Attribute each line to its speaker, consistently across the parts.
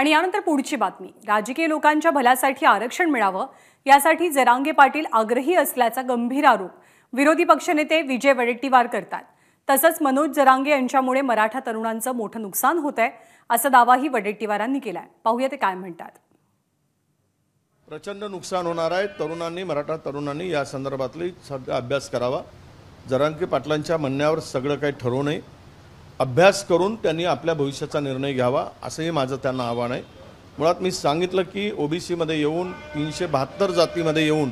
Speaker 1: आणि यानंतर पुढची बातमी राजकीय लोकांच्या भल्यासाठी आरक्षण मिळावं यासाठी जरांगे पाटील आग्रही असल्याचा गंभीर आरोप विरोधी पक्षनेते विजय वडेट्टीवार करतात तसंच मनोज जरांगे यांच्यामुळे मराठा तरुणांचं मोठं नुकसान होत आहे असा दावाही वडेट्टीवारांनी केलाय पाहूया ते काय म्हणतात
Speaker 2: प्रचंड नुकसान होणार आहे तरुणांनी मराठा तरुणांनी या संदर्भातली सध्या अभ्यास करावा जरांगे पाटलांच्या म्हणण्यावर सगळं काही ठरवू नये अभ्यास करून त्यांनी आपल्या भविष्याचा निर्णय घ्यावा असंही माझं त्यांना आव्हान आहे मुळात मी सांगितलं की ओबीसीमध्ये येऊन तीनशे बहात्तर जातीमध्ये येऊन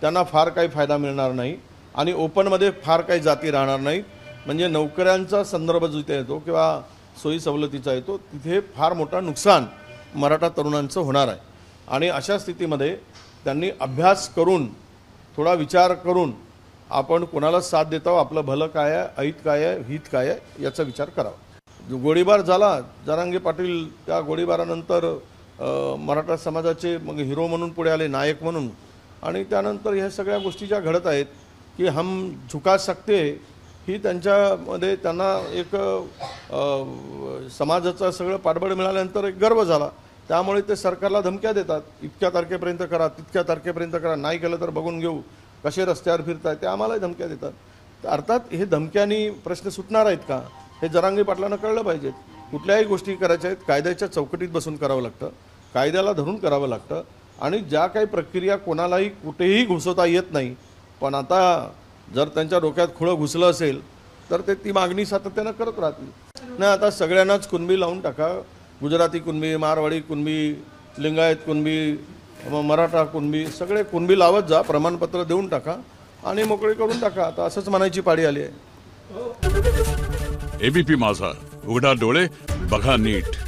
Speaker 2: त्यांना फार काही फायदा मिळणार नाही आणि ओपनमध्ये फार काही जाती राहणार नाहीत म्हणजे नोकऱ्यांचा संदर्भ जिथे येतो किंवा सोयी सवलतीचा येतो तिथे फार मोठा नुकसान मराठा तरुणांचं होणार आहे आणि अशा स्थितीमध्ये त्यांनी अभ्यास करून थोडा विचार करून आपण कोणाला साथ देत आपलं भलं काय आहे ऐत काय आहे हित काय आहे याचा विचार करावा गोळीबार झाला जरांगे पाटील त्या गोळीबारानंतर मराठा समाजाचे मग हिरो म्हणून पुढे आले नायक म्हणून आणि त्यानंतर ह्या सगळ्या गोष्टी ज्या घडत आहेत की हम झुका सकते ही त्यांच्यामध्ये त्यांना एक समाजाचा सगळं पाठबळ मिळाल्यानंतर एक गर्व झाला त्यामुळे ते सरकारला धमक्या देतात इतक्या तारखेपर्यंत करा तितक्या तारखेपर्यंत करा नाही केलं तर बघून घेऊ कसे रस्त्यावर आहेत ते आम्हाला धमक्या देतात तर अर्थात हे धमक्यानी प्रश्न सुटणार आहेत का हे जरांगी पाटलांना कळलं पाहिजेत कुठल्याही गोष्टी करायच्या आहेत कायद्याच्या चौकटीत बसून करावं लागतं कायद्याला धरून करावं लागतं आणि ज्या काही प्रक्रिया कोणालाही कुठेही घुसवता येत नाही पण आता जर त्यांच्या डोक्यात खुळं घुसलं असेल तर ते ती मागणी सातत्यानं करत राहतील नाही आता सगळ्यांनाच कुणबी लावून टाका गुजराती कुणबी मारवाडी कुणबी लिंगायत कुणबी मग मराठा कुणबी सगळे कुणबी लावत जा प्रमाणपत्र देऊन टाका आणि मोकळी करून टाका आता असंच म्हणायची पाळी आली आहे एबीपी माझा उघडा डोळे बघा नीट